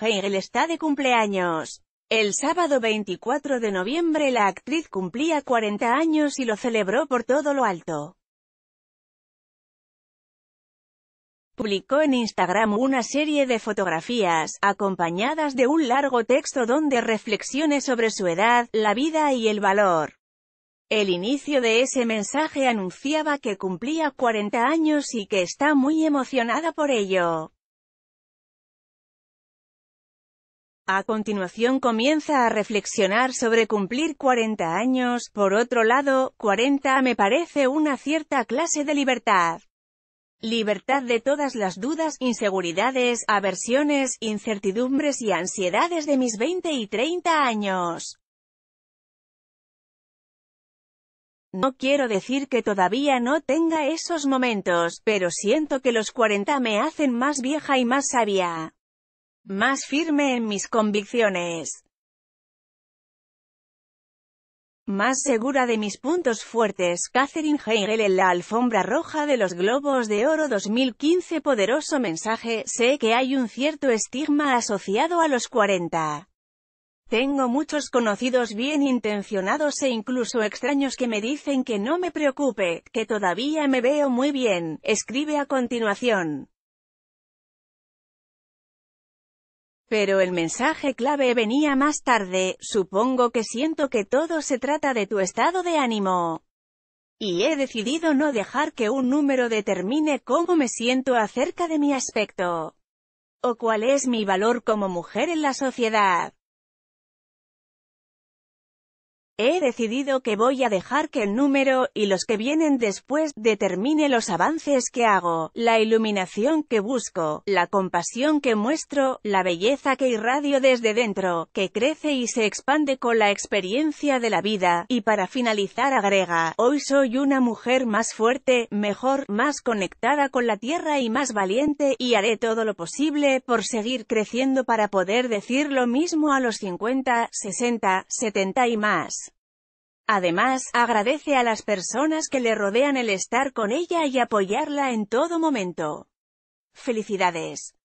Hegel está de cumpleaños. El sábado 24 de noviembre la actriz cumplía 40 años y lo celebró por todo lo alto. Publicó en Instagram una serie de fotografías, acompañadas de un largo texto donde reflexione sobre su edad, la vida y el valor. El inicio de ese mensaje anunciaba que cumplía 40 años y que está muy emocionada por ello. A continuación comienza a reflexionar sobre cumplir 40 años, por otro lado, 40 me parece una cierta clase de libertad. Libertad de todas las dudas, inseguridades, aversiones, incertidumbres y ansiedades de mis 20 y 30 años. No quiero decir que todavía no tenga esos momentos, pero siento que los 40 me hacen más vieja y más sabia más firme en mis convicciones, más segura de mis puntos fuertes, Catherine Hegel en la alfombra roja de los Globos de Oro 2015 Poderoso mensaje, sé que hay un cierto estigma asociado a los 40. Tengo muchos conocidos bien intencionados e incluso extraños que me dicen que no me preocupe, que todavía me veo muy bien, escribe a continuación. Pero el mensaje clave venía más tarde, supongo que siento que todo se trata de tu estado de ánimo. Y he decidido no dejar que un número determine cómo me siento acerca de mi aspecto. O cuál es mi valor como mujer en la sociedad. He decidido que voy a dejar que el número, y los que vienen después, determine los avances que hago, la iluminación que busco, la compasión que muestro, la belleza que irradio desde dentro, que crece y se expande con la experiencia de la vida, y para finalizar agrega, hoy soy una mujer más fuerte, mejor, más conectada con la tierra y más valiente, y haré todo lo posible por seguir creciendo para poder decir lo mismo a los 50, 60, 70 y más. Además, agradece a las personas que le rodean el estar con ella y apoyarla en todo momento. Felicidades.